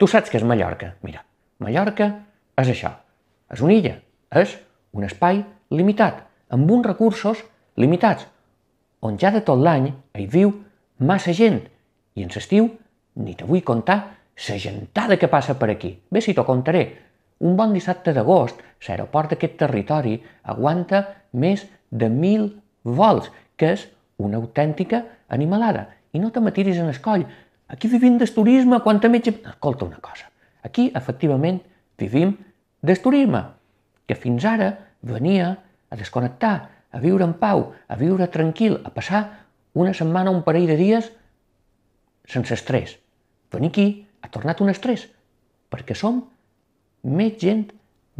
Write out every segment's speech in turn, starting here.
Tu saps que és Mallorca. Mira, Mallorca és això. És una illa. És un espai limitat, amb uns recursos limitats, on ja de tot l'any hi viu massa gent. I en l'estiu ni te vull contar la gentada que passa per aquí. Bé, si t'ho contaré. Un bon dissabte d'agost, l'aeroport d'aquest territori aguanta més de 1.000 vols, que és una autèntica animalada. I no te matiris en el coll, aquí vivim del turisme, quanta metge... Escolta una cosa, aquí efectivament vivim del turisme, que fins ara venia a desconnectar, a viure en pau, a viure tranquil, a passar una setmana, un parell de dies sense estrès. Venir aquí ha tornat un estrès, perquè som més gent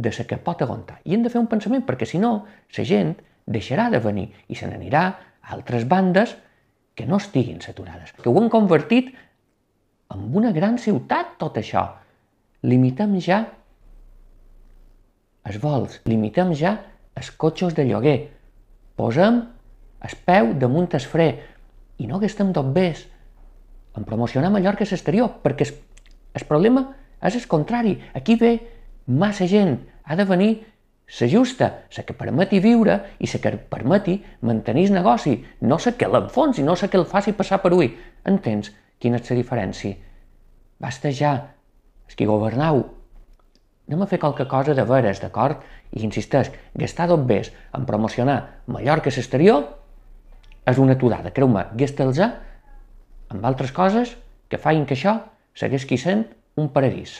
de la que pot aguantar. I hem de fer un pensament, perquè si no, la gent deixarà de venir i se n'anirà a altres bandes que no estiguin saturades, que ho han convertit amb una gran ciutat tot això. Limitem ja els vols, limitem ja els cotxos de lloguer, posem el peu damunt el fre i no gastem tot bes en promocionar Mallorca a l'exterior, perquè es, el problema és el contrari. Aquí ve massa gent, ha de venir la justa, la que permeti viure i la que permeti mantenir el negoci, no la que l'enfonsi, no la que el faci passar per ui. Entens? Quina és la diferència? Basta ja, és que governau. No a fer qualque cosa de veres, d'acord? I insisteix, gastar dobbers en promocionar Mallorca a l'exterior és una aturada, creu-me, gastar-los amb altres coses que fain que això segueix qui sent un paradís.